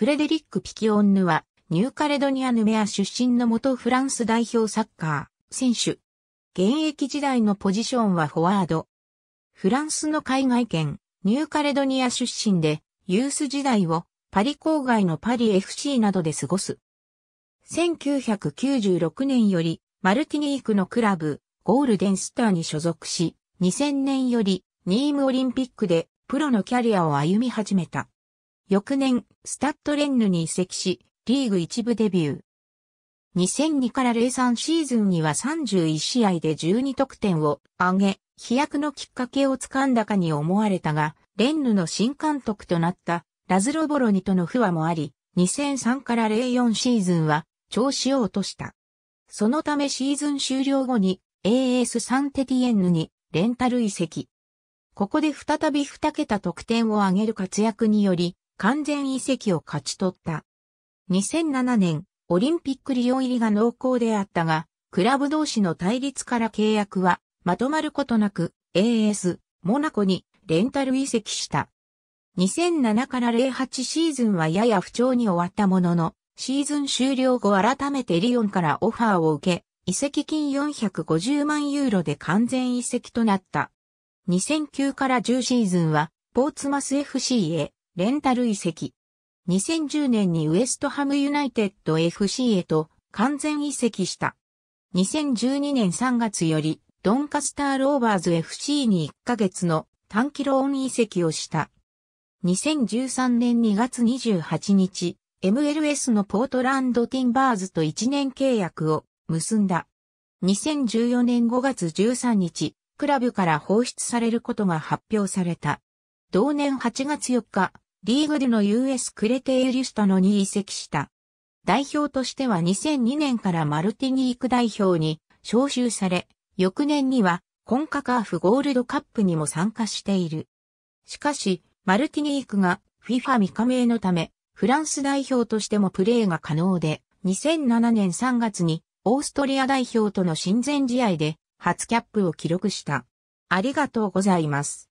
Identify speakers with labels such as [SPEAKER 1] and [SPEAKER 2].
[SPEAKER 1] フレデリック・ピキオンヌは、ニューカレドニア・ヌメア出身の元フランス代表サッカー選手。現役時代のポジションはフォワード。フランスの海外圏、ニューカレドニア出身で、ユース時代をパリ郊外のパリ FC などで過ごす。1996年よりマルティニークのクラブ、ゴールデンスターに所属し、2000年よりニームオリンピックでプロのキャリアを歩み始めた。翌年、スタッドレンヌに移籍し、リーグ一部デビュー。2002から03シーズンには31試合で12得点を上げ、飛躍のきっかけをつかんだかに思われたが、レンヌの新監督となったラズロボロニとの不和もあり、2003から04シーズンは調子を落とした。そのためシーズン終了後に AS サンテティエンヌにレンタル移籍。ここで再び2桁得点を上げる活躍により、完全移籍を勝ち取った。2007年、オリンピック利用入りが濃厚であったが、クラブ同士の対立から契約はまとまることなく AS モナコにレンタル移籍した。2007から08シーズンはやや不調に終わったものの、シーズン終了後改めてリオンからオファーを受け、移籍金450万ユーロで完全移籍となった。2009から10シーズンは、ポーツマス FC へレンタル移籍。2010年にウエストハムユナイテッド FC へと完全移籍した。2012年3月よりドンカスターローバーズ FC に1ヶ月の短期ローン移籍をした。2013年2月28日、MLS のポートランドティンバーズと1年契約を結んだ。2014年5月13日、クラブから放出されることが発表された。同年8月4日、リーグでの US クレテーリスタノに移籍した。代表としては2002年からマルティニーク代表に招集され、翌年にはコンカカーフゴールドカップにも参加している。しかし、マルティニークが FIFA 未加盟のため、フランス代表としてもプレーが可能で、2007年3月にオーストリア代表との親善試合で初キャップを記録した。ありがとうございます。